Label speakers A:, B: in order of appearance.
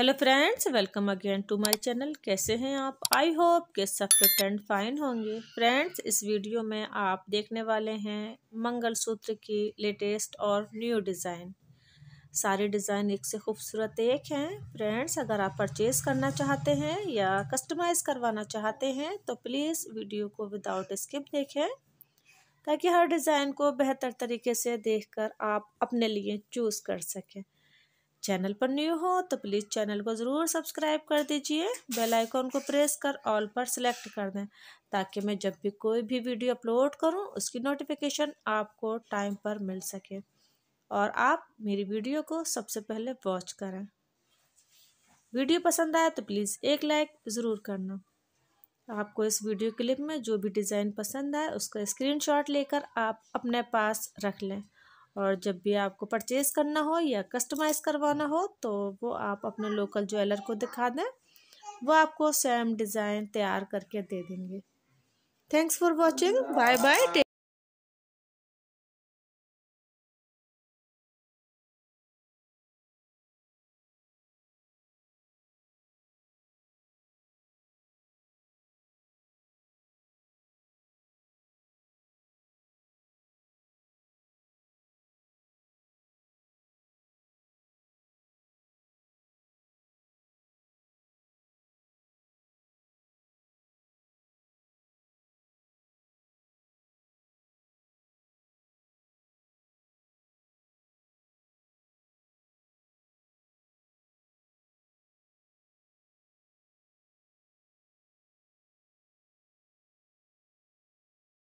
A: hello friends welcome again to my channel कैसे हैं आप आई होप के सब फिट तो फाइन होंगे फ्रेंड्स इस वीडियो में आप देखने वाले हैं मंगलसूत्र की लेटेस्ट और न्यू डिज़ाइन सारे डिज़ाइन एक से खूबसूरत एक हैं फ्रेंड्स अगर आप परचेज़ करना चाहते हैं या कस्टमाइज़ करवाना चाहते हैं तो प्लीज़ वीडियो को विदाउट स्किप देखें ताकि हर डिज़ाइन को बेहतर तरीके से देखकर आप अपने लिए चूज़ कर सकें चैनल पर न्यू हो तो प्लीज़ चैनल को ज़रूर सब्सक्राइब कर दीजिए बेल आइकॉन को प्रेस कर ऑल पर सेलेक्ट कर दें ताकि मैं जब भी कोई भी वीडियो अपलोड करूं उसकी नोटिफिकेशन आपको टाइम पर मिल सके और आप मेरी वीडियो को सबसे पहले वॉच करें वीडियो पसंद आए तो प्लीज़ एक लाइक ज़रूर करना आपको इस वीडियो क्लिप में जो भी डिज़ाइन पसंद आए उसका स्क्रीनशॉट लेकर आप अपने पास रख लें और जब भी आपको परचेज़ करना हो या कस्टमाइज़ करवाना हो तो वो आप अपने लोकल ज्वेलर को दिखा दें वो आपको सेम डिज़ाइन तैयार करके दे देंगे thanks for watching bye bye